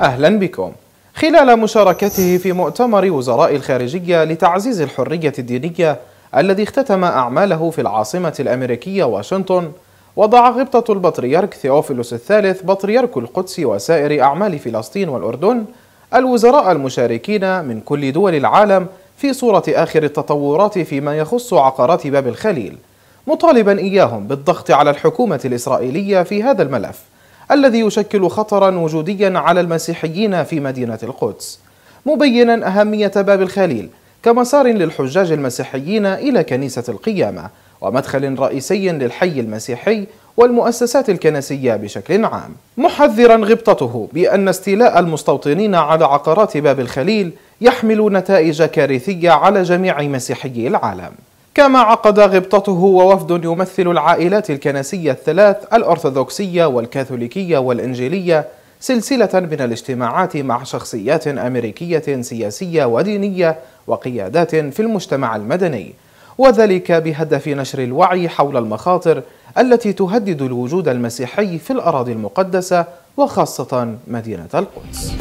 أهلا بكم خلال مشاركته في مؤتمر وزراء الخارجية لتعزيز الحرية الدينية الذي اختتم أعماله في العاصمة الأمريكية واشنطن وضع غبطة البطريرك ثيوفيلوس الثالث بطريرك القدس وسائر أعمال فلسطين والأردن الوزراء المشاركين من كل دول العالم في صورة آخر التطورات فيما يخص عقارات باب الخليل مطالبا إياهم بالضغط على الحكومة الإسرائيلية في هذا الملف الذي يشكل خطرا وجوديا على المسيحيين في مدينة القدس مبينا أهمية باب الخليل كمسار للحجاج المسيحيين إلى كنيسة القيامة ومدخل رئيسي للحي المسيحي والمؤسسات الكنسية بشكل عام محذرا غبطته بأن استيلاء المستوطنين على عقارات باب الخليل يحمل نتائج كارثية على جميع مسيحيي العالم كما عقد غبطته ووفد يمثل العائلات الكنسية الثلاث الأرثوذكسية والكاثوليكية والإنجيلية سلسلة من الاجتماعات مع شخصيات أمريكية سياسية ودينية وقيادات في المجتمع المدني وذلك بهدف نشر الوعي حول المخاطر التي تهدد الوجود المسيحي في الأراضي المقدسة وخاصة مدينة القدس